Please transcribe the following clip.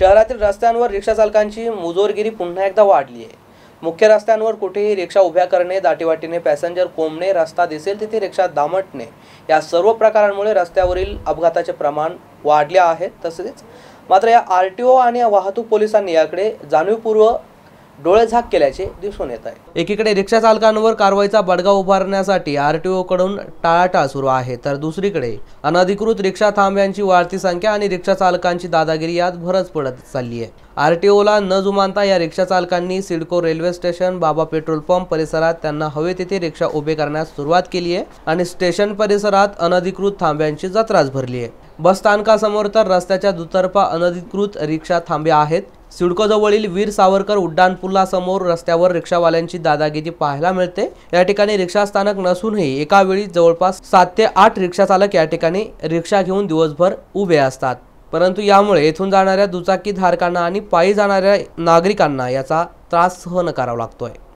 शहरातील रस्त्यांवर रिक्षा चालकांची मुजोरगिरी पुन्हा एकदा वाढली आहे मुख्य रस्त्यांवर कुठेही रिक्षा उभ्या करणे दाटीवाटीने पॅसेंजर कोंबणे रस्ता दिसेल तिथे रिक्षा दामटणे या सर्व प्रकारांमुळे रस्त्यावरील अपघाताचे प्रमाण वाढले आहे तसेच मात्र या आर टी ओ आणि वाहतूक पोलिसांनी याकडे जाणीवपूर्व डोळे झाक केल्याचे दिसून येत आहे एकीकडे रिक्षा चालकांवर कारवाईचा बडगा उभारण्यासाठी आरटीओ कडून टाळाटाळ सुरू आहे तर दुसरीकडे अनधिकृत रिक्षा थांब्यांची वाढती संख्या आणि रिक्षा चालकांची दादागिरी यात भरच पडत चालली आहे आरटीओला न जुमानता या रिक्षा चालकांनी CIDCO railway station Baba petrol pump परिसरात त्यांना हवे तिथे रिक्षा उभे करण्यास सुरुवात केली आहे आणि स्टेशन परिसरात अनधिकृत थांब्यांची जत्राच भरली आहे बस स्थानकासमोर तर रस्त्याच्या दुतर्फा अनधिकृत रिक्षा थांब्या आहेत सिडकोजवळील वीर सावरकर उड्डाणपुलासमोर रस्त्यावर रिक्षावाल्यांची दादागिरी पाहायला मिळते या ठिकाणी रिक्षा स्थानक नसूनही एका वेळी जवळपास सात ते आठ चालक या ठिकाणी रिक्षा घेऊन दिवसभर उभे असतात परंतु यामुळे येथून जाणाऱ्या दुचाकी धारकांना आणि पायी जाणाऱ्या नागरिकांना याचा त्रास सहन करावा लागतोय